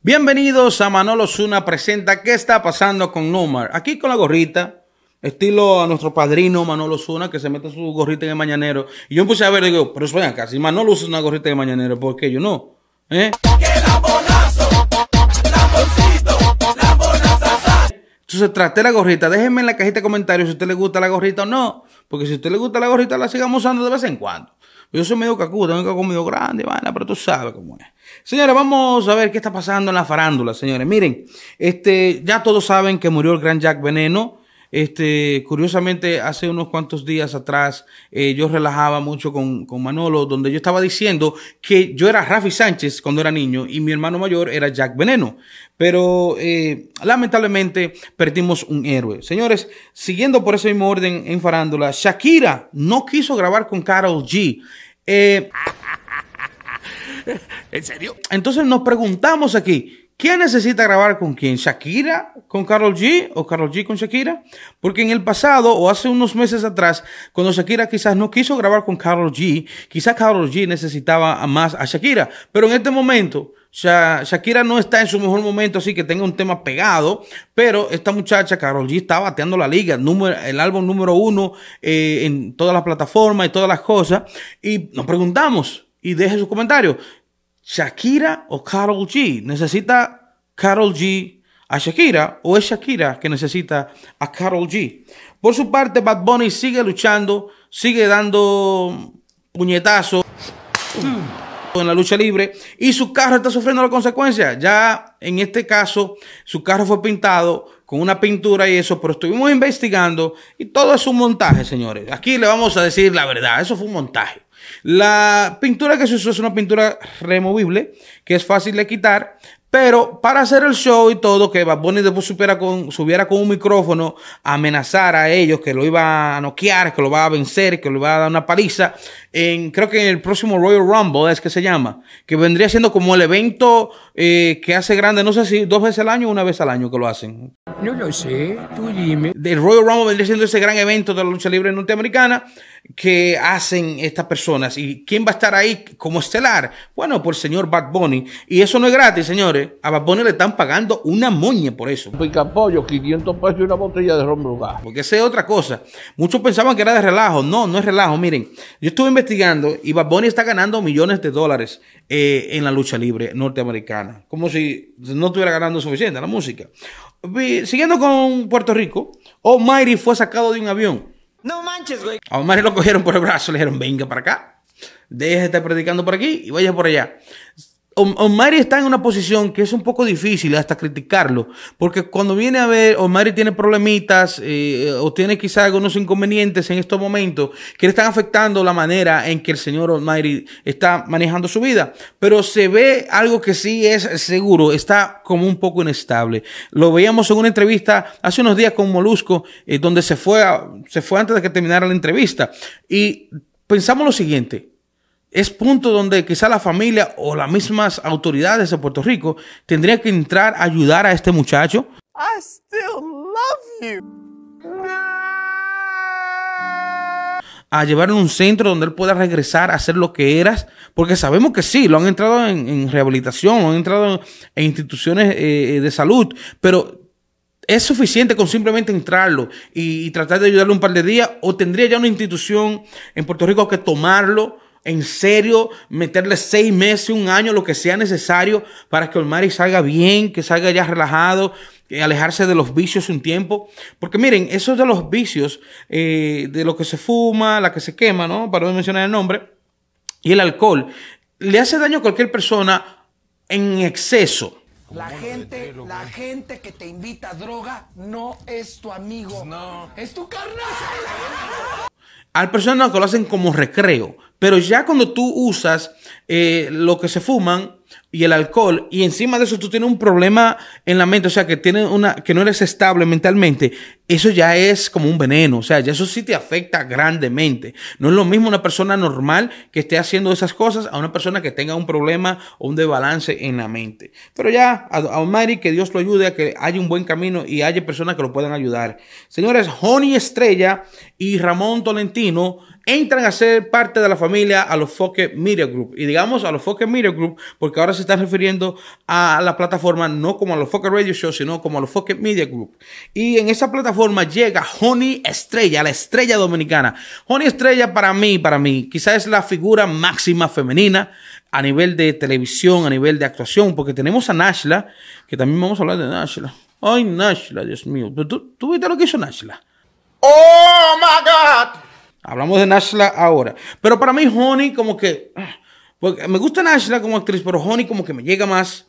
Bienvenidos a Manolo Zuna Presenta ¿Qué está pasando con Numar? Aquí con la gorrita, estilo a nuestro padrino Manolo Zuna, que se mete su gorrita en el mañanero. Y yo empecé a ver, digo, pero ven acá, si Manolo usa una gorrita de mañanero, ¿por qué yo no? ¿Eh? Entonces traté la gorrita. Déjenme en la cajita de comentarios si a usted le gusta la gorrita o no. Porque si a usted le gusta la gorrita, la sigamos usando de vez en cuando. Yo soy medio cacudo, tengo que comido grande, vaina, pero tú sabes cómo es. Señores, vamos a ver qué está pasando en la farándula, señores. Miren, este, ya todos saben que murió el gran Jack Veneno. Este, curiosamente, hace unos cuantos días atrás eh, yo relajaba mucho con, con, Manolo, donde yo estaba diciendo que yo era Rafi Sánchez cuando era niño y mi hermano mayor era Jack Veneno. Pero eh, lamentablemente perdimos un héroe. Señores, siguiendo por ese mismo orden en farándula, Shakira no quiso grabar con Carol G. Eh, ¿En serio? Entonces nos preguntamos aquí, ¿Quién necesita grabar con quién? ¿Shakira con Carol G o Carol G con Shakira? Porque en el pasado o hace unos meses atrás, cuando Shakira quizás no quiso grabar con Carol G, quizás Carol G necesitaba más a Shakira. Pero en este momento, Shakira no está en su mejor momento, así que tenga un tema pegado. Pero esta muchacha, Carol G, está bateando la liga, el, álbum número uno eh, en todas las plataformas y todas las cosas. Y nos preguntamos y deje sus comentarios. Shakira o Carol G. ¿Necesita Carol G a Shakira o es Shakira que necesita a Carol G? Por su parte, Bad Bunny sigue luchando, sigue dando puñetazos en la lucha libre y su carro está sufriendo las consecuencias. Ya en este caso, su carro fue pintado con una pintura y eso, pero estuvimos investigando y todo es un montaje, señores. Aquí le vamos a decir la verdad, eso fue un montaje. La pintura que se usó es una pintura removible, que es fácil de quitar, pero para hacer el show y todo, que Bad Bunny después subiera con, subiera con un micrófono, amenazar a ellos que lo iba a noquear, que lo iba a vencer, que lo iba a dar una paliza, en, creo que en el próximo Royal Rumble es que se llama, que vendría siendo como el evento eh, que hace grande, no sé si dos veces al año o una vez al año que lo hacen. No lo sé, tú dime. Del Royal Rumble vendría siendo ese gran evento de la lucha libre norteamericana que hacen estas personas. ¿Y quién va a estar ahí como estelar? Bueno, por el señor Bad Bunny. Y eso no es gratis, señores. A Bad Bunny le están pagando una moña por eso. pollo, 500 pesos y una botella de ron brugal. Porque esa es otra cosa. Muchos pensaban que era de relajo. No, no es relajo. Miren, yo estuve investigando y Bad Bunny está ganando millones de dólares eh, en la lucha libre norteamericana. Como si no estuviera ganando suficiente la música. Siguiendo con Puerto Rico, Almighty fue sacado de un avión. No manches, güey. A lo cogieron por el brazo, le dijeron, venga para acá. Deje de estar predicando por aquí y vaya por allá. Omar está en una posición que es un poco difícil hasta criticarlo, porque cuando viene a ver, Omar tiene problemitas eh, eh, o tiene quizás algunos inconvenientes en estos momentos que le están afectando la manera en que el señor Omari está manejando su vida. Pero se ve algo que sí es seguro, está como un poco inestable. Lo veíamos en una entrevista hace unos días con Molusco, eh, donde se fue, se fue antes de que terminara la entrevista. Y pensamos lo siguiente es punto donde quizá la familia o las mismas autoridades de Puerto Rico tendrían que entrar a ayudar a este muchacho. I still love you. A llevarlo a un centro donde él pueda regresar a ser lo que eras, porque sabemos que sí, lo han entrado en, rehabilitación, lo han entrado en, instituciones eh, eh, de salud, pero es suficiente con simplemente entrarlo y tratar de ayudarlo un par de días, o tendría ya una institución en Puerto Rico que tomarlo en serio, meterle seis meses, un año, lo que sea necesario para que Olmari salga bien, que salga ya relajado, eh, alejarse de los vicios un tiempo. Porque miren, esos de los vicios, eh, de lo que se fuma, la que se quema, ¿no? Para no mencionar el nombre, y el alcohol, le hace daño a cualquier persona en exceso. La gente, la gente que te invita a droga no es tu amigo. Pues no. Es tu carnaza. Hay personas que lo hacen como recreo, pero ya cuando tú usas eh, lo que se fuman y el alcohol y encima de eso tú tienes un problema en la mente, o sea, que tienes una que no eres estable mentalmente, eso ya es como un veneno, o sea, ya eso sí te afecta grandemente. No es lo mismo una persona normal que esté haciendo esas cosas a una persona que tenga un problema o un desbalance en la mente. Pero ya a, Mari, que Dios lo ayude a que haya un buen camino y haya personas que lo puedan ayudar. Señores, Joni Estrella y Ramón Tolentino entran a ser parte de la familia a los Foque Media Group y digamos a los Foque Media Group porque ahora se está refiriendo a la plataforma no como a los Focus Radio Show, sino como a los Focus Media Group. Y en esa plataforma llega Honey Estrella, la estrella dominicana. Honey Estrella para mí, para mí, quizás es la figura máxima femenina a nivel de televisión, a nivel de actuación, porque tenemos a Nashla, que también vamos a hablar de Nashla. Ay, Nashla, Dios mío. ¿Tú, viste lo que hizo Nashla? Oh, my God. Hablamos de Nashla ahora. Pero para mí, Honey, como que... Ah, pues, me gusta Nashla como actriz, pero Honey como que me llega más.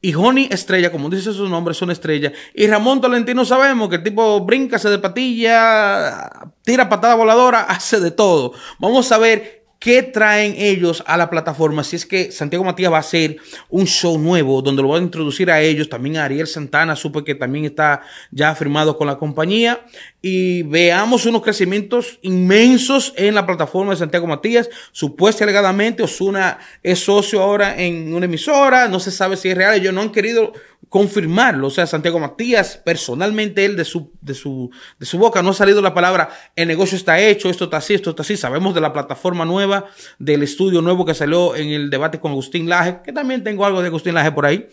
Y Honey Estrella, como dice sus nombres, son estrellas. Y Ramón Tolentino sabemos que el tipo brinca, se de patilla, tira patada voladora, hace de todo. Vamos a ver ¿Qué traen ellos a la plataforma? Si es que Santiago Matías va a hacer un show nuevo donde lo van a introducir a ellos, también a Ariel Santana, supe que también está ya firmado con la compañía. Y veamos unos crecimientos inmensos en la plataforma de Santiago Matías. Supuestamente alegadamente Osuna es socio ahora en una emisora, no se sabe si es real, ellos no han querido confirmarlo. O sea, Santiago Matías, personalmente él de su, de su, de su boca no ha salido la palabra, el negocio está hecho, esto está así, esto está así. Sabemos de la plataforma nueva, del estudio nuevo que salió en el debate con Agustín Laje, que también tengo algo de Agustín Laje por ahí.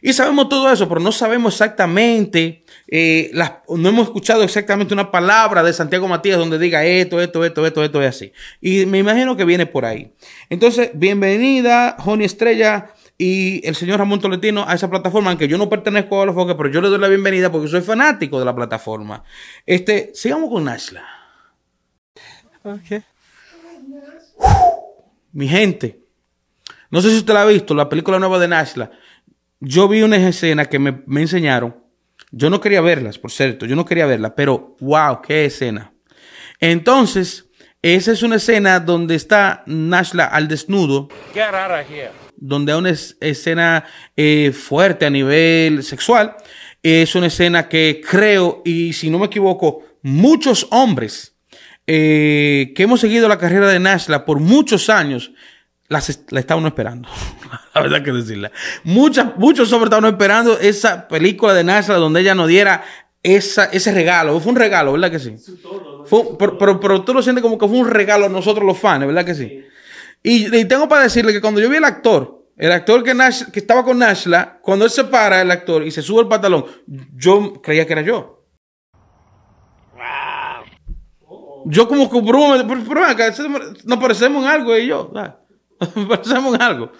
Y sabemos todo eso, pero no sabemos exactamente, eh, no hemos escuchado exactamente una palabra de Santiago Matías donde diga esto, esto, esto, esto, esto y así. Y me imagino que viene por ahí. Entonces, bienvenida, Joni Estrella y el señor Ramón Toletino a esa plataforma, aunque yo no pertenezco a los foques, pero yo le doy la bienvenida porque soy fanático de la plataforma. Este, sigamos con Nashla. Mi gente, no sé si usted la ha visto, la película nueva de Nashla. Yo vi una escena que me, me enseñaron. Yo no quería verlas, por cierto, yo no quería verlas, pero wow, qué escena. Entonces, esa es una escena donde está Nashla al desnudo. Get out of donde hay una escena eh, fuerte a nivel sexual, es una escena que creo, y si no me equivoco, muchos hombres eh, que hemos seguido la carrera de Nashla por muchos años, la estaban esperando. la verdad que decirla. Muchas, muchos hombres estaban esperando esa película de Nashla donde ella nos diera esa, ese regalo. Fue un regalo, ¿verdad que sí? Fue, pero, pero, tú lo sientes como que fue un regalo a nosotros los fans, ¿verdad que sí. Y, tengo para decirle que cuando yo vi el actor, el actor que, estaba con Nashla, cuando él se para, el actor, y se sube el pantalón, yo creía que era yo. Yo como que por nos parecemos en algo y yo, nos parecemos en algo.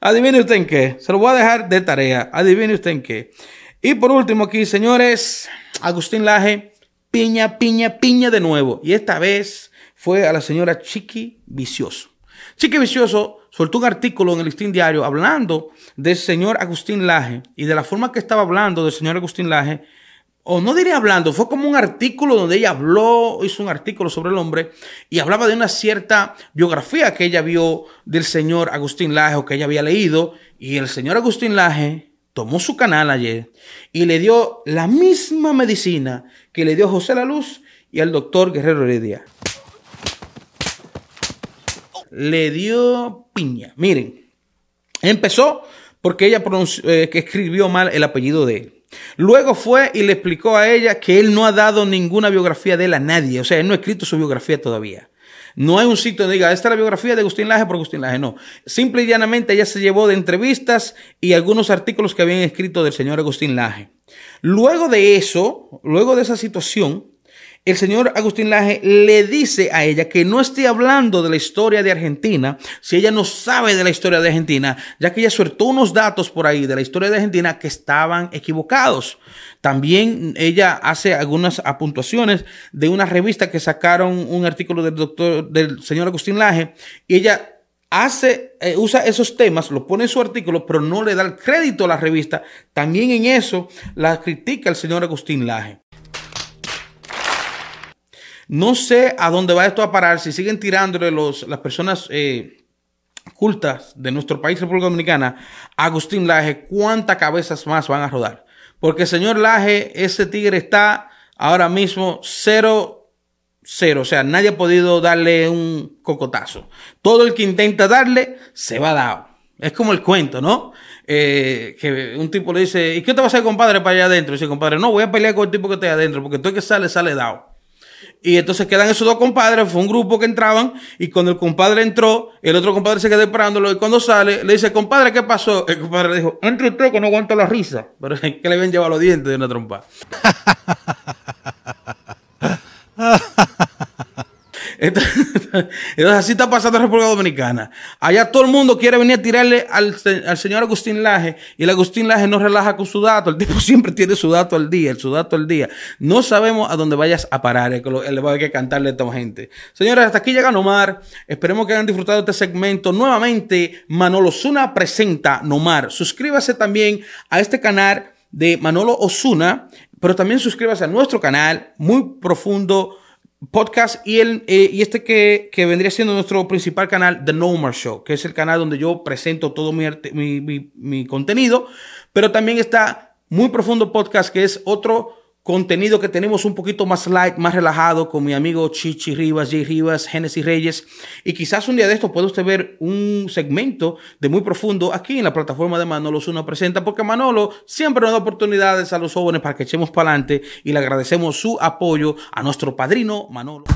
Adivine usted en qué, se lo voy a dejar de tarea, adivine usted en qué. Y por último aquí, señores, Agustín Laje, piña, piña, piña de nuevo. Y esta vez fue a la señora Chiqui Vicioso. Chique Vicioso soltó un artículo en el Listín Diario hablando del señor Agustín Laje y de la forma que estaba hablando del señor Agustín Laje, o no diré hablando, fue como un artículo donde ella habló, hizo un artículo sobre el hombre y hablaba de una cierta biografía que ella vio del señor Agustín Laje o que ella había leído y el señor Agustín Laje tomó su canal ayer y le dio la misma medicina que le dio José La Luz y al doctor Guerrero Heredia le dio piña. Miren, empezó porque ella eh, que escribió mal el apellido de él. Luego fue y le explicó a ella que él no ha dado ninguna biografía de él a nadie. O sea, él no ha escrito su biografía todavía. No hay un sitio donde diga, esta es la biografía de Agustín Laje por Agustín Laje. No. Simple y llanamente ella se llevó de entrevistas y algunos artículos que habían escrito del señor Agustín Laje. Luego de eso, luego de esa situación, el señor Agustín Laje le dice a ella que no esté hablando de la historia de Argentina, si ella no sabe de la historia de Argentina, ya que ella suertó unos datos por ahí de la historia de Argentina que estaban equivocados. También ella hace algunas apuntaciones de una revista que sacaron un artículo del doctor, del señor Agustín Laje, y ella hace, eh, usa esos temas, lo pone en su artículo, pero no le da el crédito a la revista. También en eso la critica el señor Agustín Laje. No sé a dónde va esto a parar, si siguen tirándole los, las personas eh, cultas de nuestro país, República Dominicana, Agustín Laje, cuántas cabezas más van a rodar. Porque, señor Laje, ese tigre está ahora mismo cero, cero. O sea, nadie ha podido darle un cocotazo. Todo el que intenta darle se va dado. Es como el cuento, ¿no? Eh, que un tipo le dice, ¿y qué te vas a hacer, compadre, para allá adentro? Y dice, compadre, no, voy a pelear con el tipo que está adentro, porque todo el que sale, sale dado. Y entonces quedan esos dos compadres, fue un grupo que entraban y cuando el compadre entró, el otro compadre se quedó esperándolo y cuando sale le dice, compadre, ¿qué pasó? El compadre le dijo, entre usted que no aguanto la risa, pero es que le ven llevar los dientes de una trompa. Entonces, así está pasando en República Dominicana. Allá todo el mundo quiere venir a tirarle al, señor Agustín Laje y el Agustín Laje no relaja con su dato. El tipo siempre tiene su dato al día, el su dato al día. No sabemos a dónde vayas a parar. le va a haber que cantarle a esta gente. Señores, hasta aquí llega Nomar. Esperemos que hayan disfrutado este segmento. Nuevamente, Manolo Osuna presenta Nomar. Suscríbase también a este canal de Manolo Osuna, pero también suscríbase a nuestro canal muy profundo podcast y, el, eh, y este que, que, vendría siendo nuestro principal canal, The Nomar Show, que es el canal donde yo presento todo mi, mi, mi contenido, pero también está Muy Profundo Podcast, que es otro contenido que tenemos un poquito más light, más relajado con mi amigo Chichi Rivas, Jay Rivas, Genesis Reyes. Y quizás un día de esto puede usted ver un segmento de muy profundo aquí en la plataforma de Manolo Zuna Presenta, porque Manolo siempre nos da oportunidades a los jóvenes para que echemos para adelante y le agradecemos su apoyo a nuestro padrino Manolo.